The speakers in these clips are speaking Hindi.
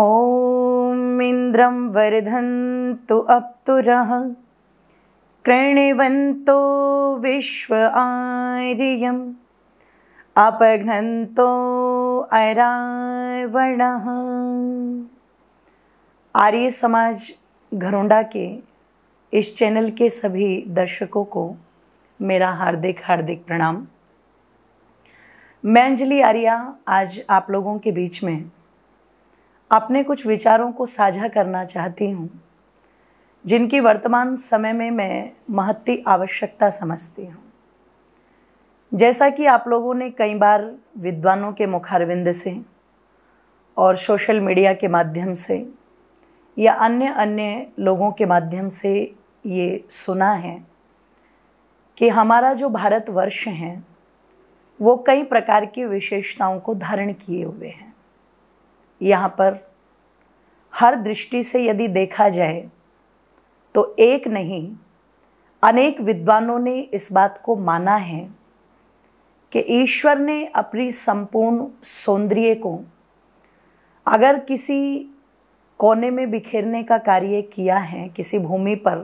ओम वर्धन वर्धन्तु अप्तुरः कृण्वन्तो विश्व आर्यम् अपघ्नो अरावण आर्य समाज घरोंडा के इस चैनल के सभी दर्शकों को मेरा हार्दिक हार्दिक प्रणाम मैं अंजलि आर्या आज आप लोगों के बीच में अपने कुछ विचारों को साझा करना चाहती हूँ जिनकी वर्तमान समय में मैं महत्ती आवश्यकता समझती हूँ जैसा कि आप लोगों ने कई बार विद्वानों के मुखारविंद से और सोशल मीडिया के माध्यम से या अन्य अन्य लोगों के माध्यम से ये सुना है कि हमारा जो भारतवर्ष है वो कई प्रकार की विशेषताओं को धारण किए हुए हैं यहाँ पर हर दृष्टि से यदि देखा जाए तो एक नहीं अनेक विद्वानों ने इस बात को माना है कि ईश्वर ने अपनी संपूर्ण सौंदर्य को अगर किसी कोने में बिखेरने का कार्य किया है किसी भूमि पर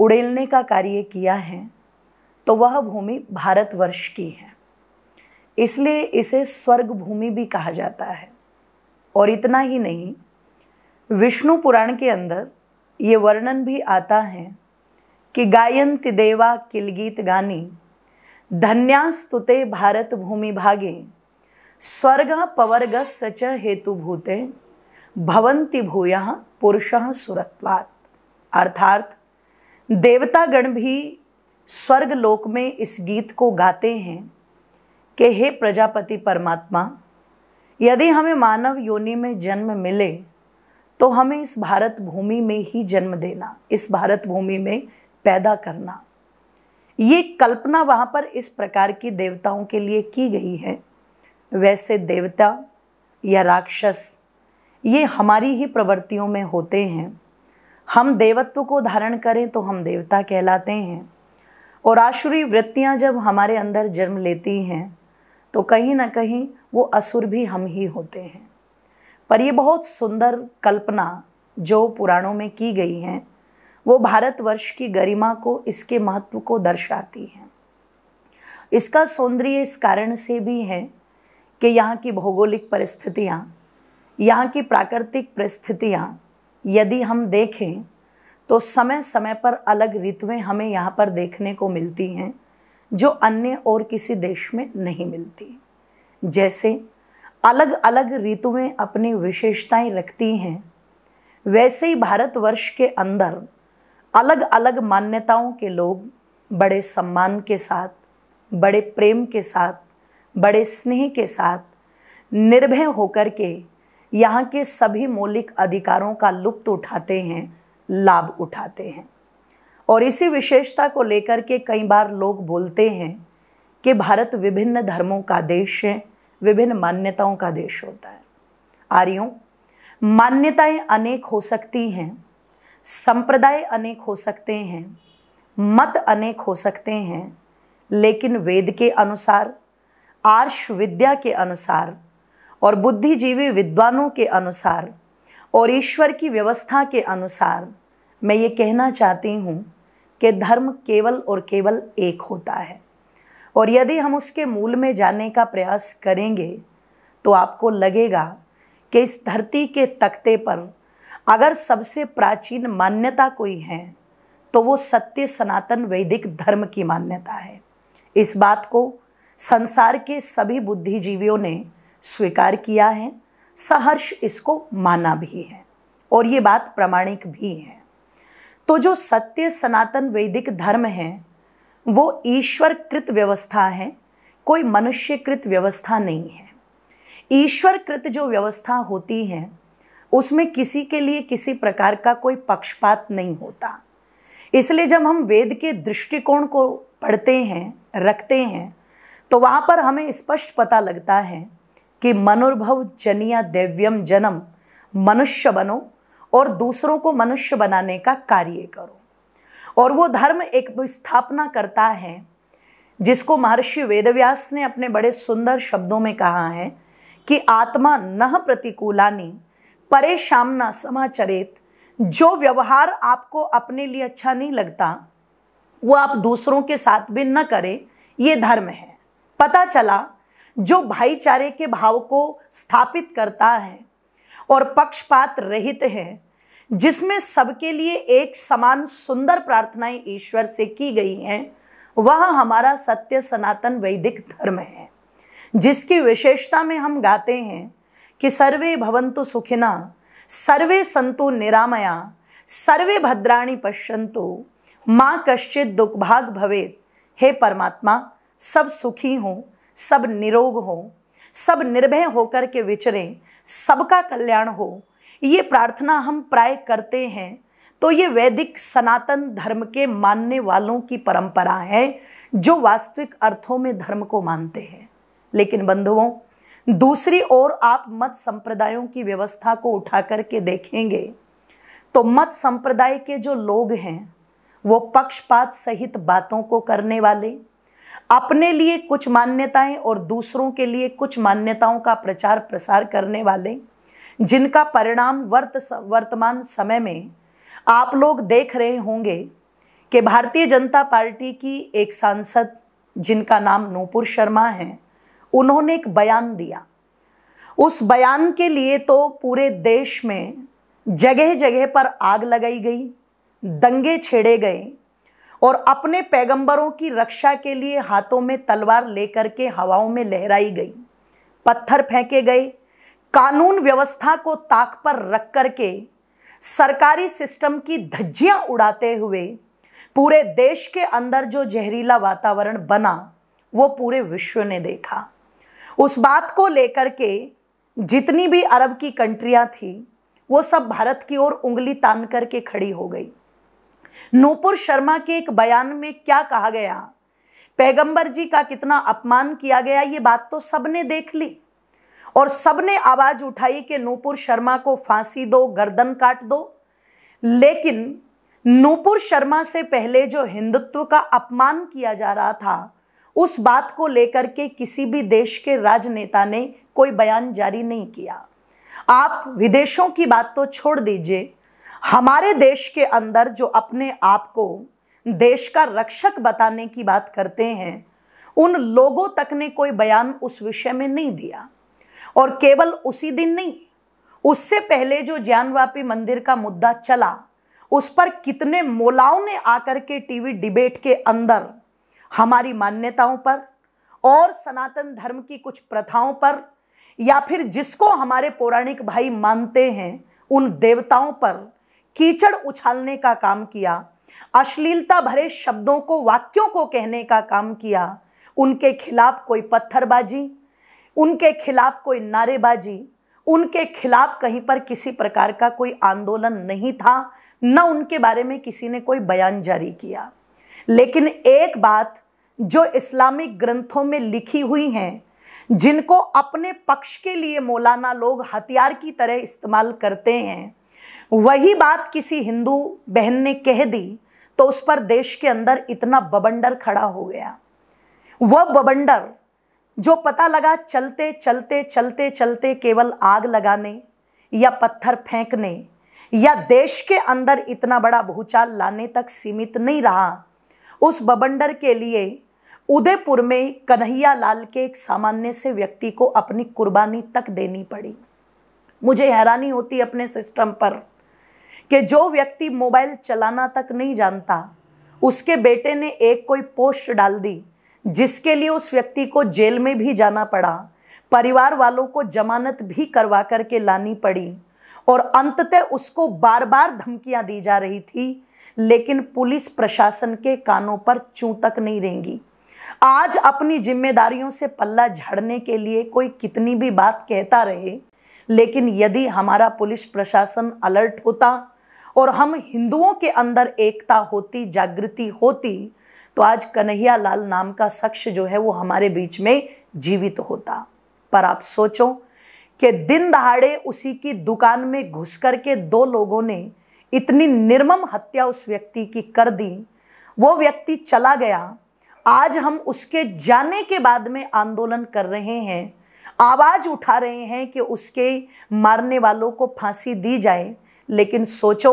उड़ेलने का कार्य किया है तो वह भूमि भारतवर्ष की है इसलिए इसे स्वर्ग भूमि भी कहा जाता है और इतना ही नहीं विष्णु पुराण के अंदर ये वर्णन भी आता है कि गायंति देवा किल गीत गानी धन्यास्तुते भारत भूमि भागे स्वर्ग पवर्ग सच हेतु भूते भवंति भूय पुरुष सुरत्वात् अर्थात देवतागण भी स्वर्ग लोक में इस गीत को गाते हैं कि हे प्रजापति परमात्मा यदि हमें मानव योनि में जन्म मिले तो हमें इस भारत भूमि में ही जन्म देना इस भारत भूमि में पैदा करना ये कल्पना वहाँ पर इस प्रकार की देवताओं के लिए की गई है वैसे देवता या राक्षस ये हमारी ही प्रवृत्तियों में होते हैं हम देवत्व को धारण करें तो हम देवता कहलाते हैं और आशुरी वृत्तियाँ जब हमारे अंदर जन्म लेती हैं तो कहीं ना कहीं वो असुर भी हम ही होते हैं पर ये बहुत सुंदर कल्पना जो पुराणों में की गई हैं वो भारतवर्ष की गरिमा को इसके महत्व को दर्शाती हैं इसका सौंदर्य इस कारण से भी है कि यहाँ की भौगोलिक परिस्थितियाँ यहाँ की प्राकृतिक परिस्थितियाँ यदि हम देखें तो समय समय पर अलग ऋतुएं हमें यहाँ पर देखने को मिलती हैं जो अन्य और किसी देश में नहीं मिलती जैसे अलग अलग में अपनी विशेषताएं रखती हैं वैसे ही भारतवर्ष के अंदर अलग अलग मान्यताओं के लोग बड़े सम्मान के साथ बड़े प्रेम के साथ बड़े स्नेह के साथ निर्भय होकर के यहाँ के सभी मौलिक अधिकारों का लुप्त उठाते हैं लाभ उठाते हैं और इसी विशेषता को लेकर के कई बार लोग बोलते हैं कि भारत विभिन्न धर्मों का देश है विभिन्न मान्यताओं का देश होता है आर्यों मान्यताएं अनेक हो सकती हैं संप्रदाय अनेक हो सकते हैं मत अनेक हो सकते हैं लेकिन वेद के अनुसार आर्ष विद्या के अनुसार और बुद्धिजीवी विद्वानों के अनुसार और ईश्वर की व्यवस्था के अनुसार मैं ये कहना चाहती हूँ कि धर्म केवल और केवल एक होता है और यदि हम उसके मूल में जाने का प्रयास करेंगे तो आपको लगेगा कि इस धरती के तख्ते पर अगर सबसे प्राचीन मान्यता कोई है तो वो सत्य सनातन वैदिक धर्म की मान्यता है इस बात को संसार के सभी बुद्धिजीवियों ने स्वीकार किया है सहर्ष इसको माना भी है और ये बात प्रमाणिक भी है तो जो सत्य सनातन वैदिक धर्म है वो ईश्वर कृत व्यवस्था है कोई मनुष्य कृत व्यवस्था नहीं है ईश्वर कृत जो व्यवस्था होती है उसमें किसी के लिए किसी प्रकार का कोई पक्षपात नहीं होता इसलिए जब हम वेद के दृष्टिकोण को पढ़ते हैं रखते हैं तो वहाँ पर हमें स्पष्ट पता लगता है कि मनोर्भव जनिया दैव्यम जन्म मनुष्य बनो और दूसरों को मनुष्य बनाने का कार्य करो और वो धर्म एक स्थापना करता है जिसको महर्षि वेदव्यास ने अपने बड़े सुंदर शब्दों में कहा है कि आत्मा न प्रतिकूलानी परेशान ना समाचरित जो व्यवहार आपको अपने लिए अच्छा नहीं लगता वो आप दूसरों के साथ भी न करें ये धर्म है पता चला जो भाईचारे के भाव को स्थापित करता है और पक्षपात रहित है जिसमें सबके लिए एक समान सुंदर प्रार्थनाएं ईश्वर से की गई हैं वह हमारा सत्य सनातन वैदिक धर्म है जिसकी विशेषता में हम गाते हैं कि सर्वे भवंतु सुखिना सर्वे संतु निरामया सर्वे भद्राणी पश्यंतु माँ कश्चित दुखभाग भवेत हे परमात्मा सब सुखी हों सब निरोग हों सब निर्भय होकर के विचरें सबका कल्याण हो ये प्रार्थना हम प्राय करते हैं तो ये वैदिक सनातन धर्म के मानने वालों की परंपरा है जो वास्तविक अर्थों में धर्म को मानते हैं लेकिन बंधुओं दूसरी ओर आप मत संप्रदायों की व्यवस्था को उठा करके देखेंगे तो मत संप्रदाय के जो लोग हैं वो पक्षपात सहित बातों को करने वाले अपने लिए कुछ मान्यताएं और दूसरों के लिए कुछ मान्यताओं का प्रचार प्रसार करने वाले जिनका परिणाम वर्त वर्तमान समय में आप लोग देख रहे होंगे कि भारतीय जनता पार्टी की एक सांसद जिनका नाम नूपुर शर्मा है उन्होंने एक बयान दिया उस बयान के लिए तो पूरे देश में जगह जगह पर आग लगाई गई दंगे छेड़े गए और अपने पैगंबरों की रक्षा के लिए हाथों में तलवार लेकर के हवाओं में लहराई गई पत्थर फेंके गए कानून व्यवस्था को ताक पर रख करके सरकारी सिस्टम की धज्जियां उड़ाते हुए पूरे देश के अंदर जो जहरीला वातावरण बना वो पूरे विश्व ने देखा उस बात को लेकर के जितनी भी अरब की कंट्रियां थी वो सब भारत की ओर उंगली तान करके खड़ी हो गई नूपुर शर्मा के एक बयान में क्या कहा गया पैगंबर जी का कितना अपमान किया गया ये बात तो सबने देख ली और सबने आवाज उठाई कि नूपुर शर्मा को फांसी दो गर्दन काट दो लेकिन नूपुर शर्मा से पहले जो हिंदुत्व का अपमान किया जा रहा था उस बात को लेकर के किसी भी देश के राजनेता ने कोई बयान जारी नहीं किया आप विदेशों की बात तो छोड़ दीजिए हमारे देश के अंदर जो अपने आप को देश का रक्षक बताने की बात करते हैं उन लोगों तक ने कोई बयान उस विषय में नहीं दिया और केवल उसी दिन नहीं उससे पहले जो ज्ञानवापी मंदिर का मुद्दा चला उस पर कितने मोलाओं ने आकर के टीवी डिबेट के अंदर हमारी मान्यताओं पर और सनातन धर्म की कुछ प्रथाओं पर या फिर जिसको हमारे पौराणिक भाई मानते हैं उन देवताओं पर कीचड़ उछालने का काम किया अश्लीलता भरे शब्दों को वाक्यों को कहने का काम किया उनके खिलाफ कोई पत्थरबाजी उनके खिलाफ कोई नारेबाजी उनके खिलाफ कहीं पर किसी प्रकार का कोई आंदोलन नहीं था न उनके बारे में किसी ने कोई बयान जारी किया लेकिन एक बात जो इस्लामिक ग्रंथों में लिखी हुई हैं जिनको अपने पक्ष के लिए मौलाना लोग हथियार की तरह इस्तेमाल करते हैं वही बात किसी हिंदू बहन ने कह दी तो उस पर देश के अंदर इतना बबंडर खड़ा हो गया वह बबंडर जो पता लगा चलते चलते चलते चलते केवल आग लगाने या पत्थर फेंकने या देश के अंदर इतना बड़ा भूचाल लाने तक सीमित नहीं रहा उस बबंडर के लिए उदयपुर में कन्हैया लाल के एक सामान्य से व्यक्ति को अपनी कुर्बानी तक देनी पड़ी मुझे हैरानी होती अपने सिस्टम पर कि जो व्यक्ति मोबाइल चलाना तक नहीं जानता उसके बेटे ने एक कोई पोस्ट डाल दी जिसके लिए उस व्यक्ति को जेल में भी जाना पड़ा परिवार वालों को जमानत भी करवा करके लानी पड़ी और अंततः उसको बार बार धमकियां दी जा रही थी लेकिन पुलिस प्रशासन के कानों पर चू तक नहीं रहेंगी आज अपनी जिम्मेदारियों से पल्ला झड़ने के लिए कोई कितनी भी बात कहता रहे लेकिन यदि हमारा पुलिस प्रशासन अलर्ट होता और हम हिंदुओं के अंदर एकता होती जागृति होती तो आज कन्हैया लाल नाम का शख्स जो है वो हमारे बीच में जीवित तो होता पर आप सोचो कि दिन दहाड़े उसी की दुकान में घुस करके दो लोगों ने इतनी निर्मम हत्या उस व्यक्ति की कर दी वो व्यक्ति चला गया आज हम उसके जाने के बाद में आंदोलन कर रहे हैं आवाज उठा रहे हैं कि उसके मारने वालों को फांसी दी जाए लेकिन सोचो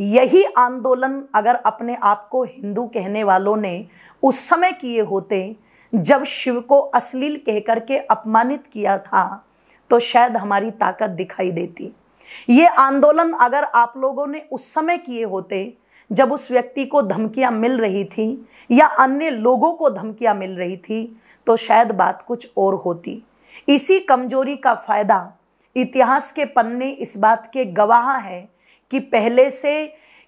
यही आंदोलन अगर अपने आप को हिंदू कहने वालों ने उस समय किए होते जब शिव को अश्लील कह के अपमानित किया था तो शायद हमारी ताकत दिखाई देती ये आंदोलन अगर आप लोगों ने उस समय किए होते जब उस व्यक्ति को धमकियां मिल रही थी या अन्य लोगों को धमकियां मिल रही थी तो शायद बात कुछ और होती इसी कमजोरी का फ़ायदा इतिहास के पन्ने इस बात के गवाह हैं कि पहले से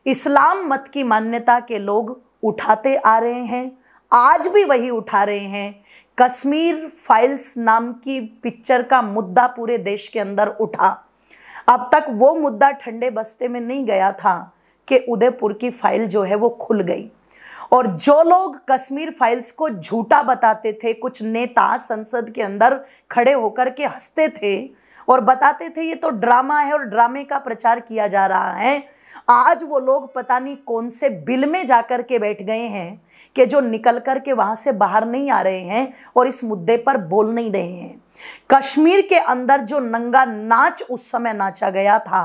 इस्लाम मत की मान्यता के लोग उठाते आ रहे हैं आज भी वही उठा रहे हैं कश्मीर फाइल्स नाम की पिक्चर का मुद्दा पूरे देश के अंदर उठा अब तक वो मुद्दा ठंडे बस्ते में नहीं गया था कि उदयपुर की फाइल जो है वो खुल गई और जो लोग कश्मीर फाइल्स को झूठा बताते थे कुछ नेता संसद के अंदर खड़े होकर के हंसते थे और बताते थे ये तो ड्रामा है और ड्रामे का प्रचार किया जा रहा है आज वो लोग पता नहीं कौन से बिल में जाकर के बैठ गए हैं कि जो निकल कर के वहां से बाहर नहीं आ रहे हैं और इस मुद्दे पर बोल नहीं रहे हैं कश्मीर के अंदर जो नंगा नाच उस समय नाचा गया था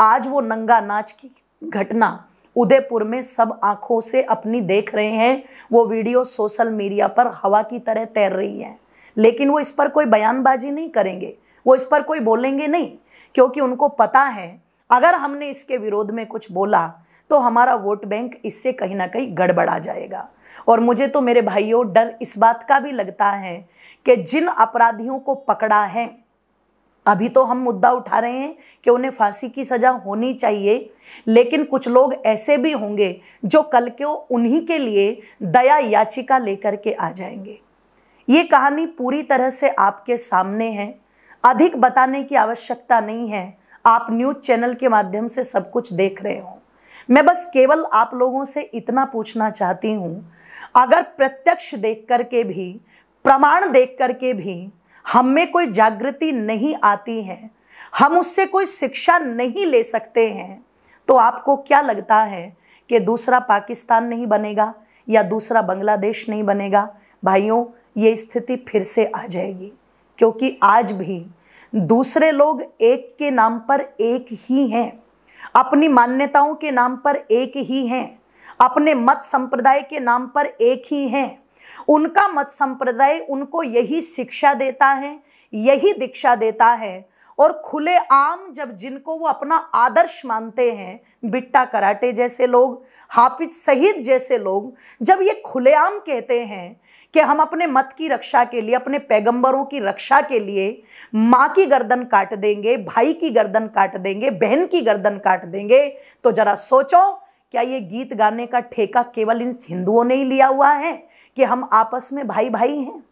आज वो नंगा नाच की घटना उदयपुर में सब आंखों से अपनी देख रहे हैं वो वीडियो सोशल मीडिया पर हवा की तरह तैर रही है लेकिन वो इस पर कोई बयानबाजी नहीं करेंगे वो इस पर कोई बोलेंगे नहीं क्योंकि उनको पता है अगर हमने इसके विरोध में कुछ बोला तो हमारा वोट बैंक इससे कहीं ना कहीं गड़बड़ा जाएगा और मुझे तो मेरे भाइयों डर इस बात का भी लगता है कि जिन अपराधियों को पकड़ा है अभी तो हम मुद्दा उठा रहे हैं कि उन्हें फांसी की सज़ा होनी चाहिए लेकिन कुछ लोग ऐसे भी होंगे जो कल के उन्हीं के लिए दया याचिका लेकर के आ जाएंगे ये कहानी पूरी तरह से आपके सामने है अधिक बताने की आवश्यकता नहीं है आप न्यूज़ चैनल के माध्यम से सब कुछ देख रहे हो मैं बस केवल आप लोगों से इतना पूछना चाहती हूँ अगर प्रत्यक्ष देख कर के भी प्रमाण देख कर के भी हम में कोई जागृति नहीं आती है हम उससे कोई शिक्षा नहीं ले सकते हैं तो आपको क्या लगता है कि दूसरा पाकिस्तान नहीं बनेगा या दूसरा बांग्लादेश नहीं बनेगा भाइयों ये स्थिति फिर से आ जाएगी क्योंकि आज भी दूसरे लोग एक के नाम पर एक ही हैं अपनी मान्यताओं के नाम पर एक ही हैं अपने मत संप्रदाय के नाम पर एक ही हैं उनका मत संप्रदाय उनको यही शिक्षा देता है यही दीक्षा देता है और खुले आम जब जिनको वो अपना आदर्श मानते हैं बिट्टा कराटे जैसे लोग हाफिज सहीद जैसे लोग जब ये खुलेआम कहते हैं कि हम अपने मत की रक्षा के लिए अपने पैगंबरों की रक्षा के लिए माँ की गर्दन काट देंगे भाई की गर्दन काट देंगे बहन की गर्दन काट देंगे तो ज़रा सोचो क्या ये गीत गाने का ठेका केवल इन हिंदुओं ने ही लिया हुआ है कि हम आपस में भाई भाई हैं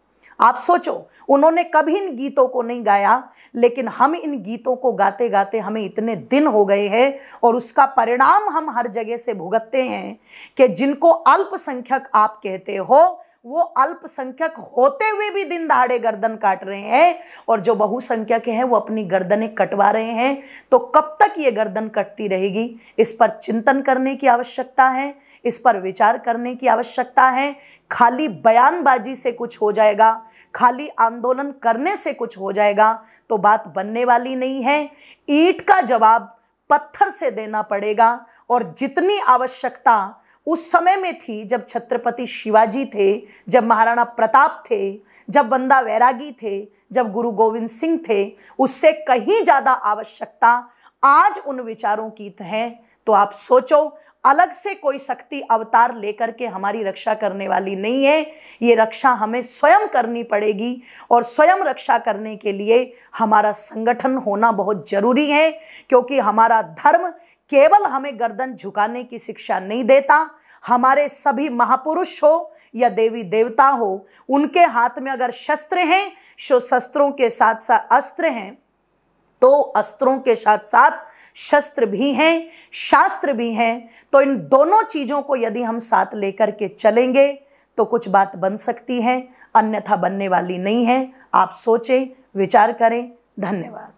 आप सोचो उन्होंने कभी इन गीतों को नहीं गाया लेकिन हम इन गीतों को गाते गाते हमें इतने दिन हो गए हैं और उसका परिणाम हम हर जगह से भुगतते हैं कि जिनको अल्पसंख्यक आप कहते हो वो अल्पसंख्यक होते हुए भी दिन दहाड़े गर्दन काट रहे हैं और जो बहुसंख्यक हैं वो अपनी गर्दनें कटवा रहे हैं तो कब तक ये गर्दन कटती रहेगी इस पर चिंतन करने की आवश्यकता है इस पर विचार करने की आवश्यकता है खाली बयानबाजी से कुछ हो जाएगा खाली आंदोलन करने से कुछ हो जाएगा तो बात बनने वाली नहीं है ईट का जवाब पत्थर से देना पड़ेगा और जितनी आवश्यकता उस समय में थी जब छत्रपति शिवाजी थे जब महाराणा प्रताप थे जब बंदा वैरागी थे जब गुरु गोविंद सिंह थे उससे कहीं ज़्यादा आवश्यकता आज उन विचारों की है तो आप सोचो अलग से कोई शक्ति अवतार लेकर के हमारी रक्षा करने वाली नहीं है ये रक्षा हमें स्वयं करनी पड़ेगी और स्वयं रक्षा करने के लिए हमारा संगठन होना बहुत ज़रूरी है क्योंकि हमारा धर्म केवल हमें गर्दन झुकाने की शिक्षा नहीं देता हमारे सभी महापुरुष हो या देवी देवता हो उनके हाथ में अगर शस्त्र हैं शो शस्त्रों के साथ साथ अस्त्र हैं तो अस्त्रों के साथ साथ शस्त्र भी हैं शास्त्र भी हैं तो इन दोनों चीज़ों को यदि हम साथ लेकर के चलेंगे तो कुछ बात बन सकती है अन्यथा बनने वाली नहीं है आप सोचें विचार करें धन्यवाद